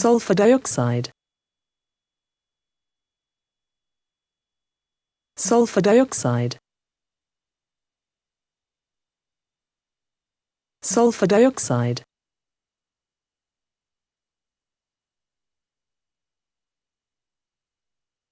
sulfur dioxide sulfur dioxide sulfur dioxide